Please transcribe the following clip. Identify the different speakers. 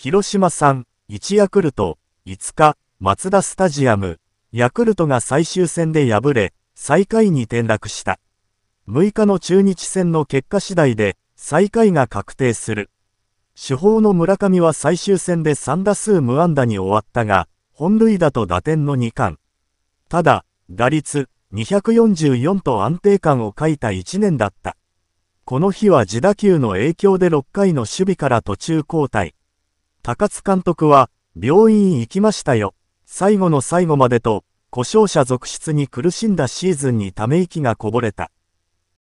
Speaker 1: 広島産1ヤクルト5日、マツダスタジアム、ヤクルトが最終戦で敗れ、最下位に転落した。6日の中日戦の結果次第で、最下位が確定する。主砲の村上は最終戦で3打数無安打に終わったが、本塁打と打点の2冠。ただ、打率244と安定感を欠いた1年だった。この日は自打球の影響で6回の守備から途中交代。高津監督は、病院行きましたよ。最後の最後までと、故障者続出に苦しんだシーズンにため息がこぼれた。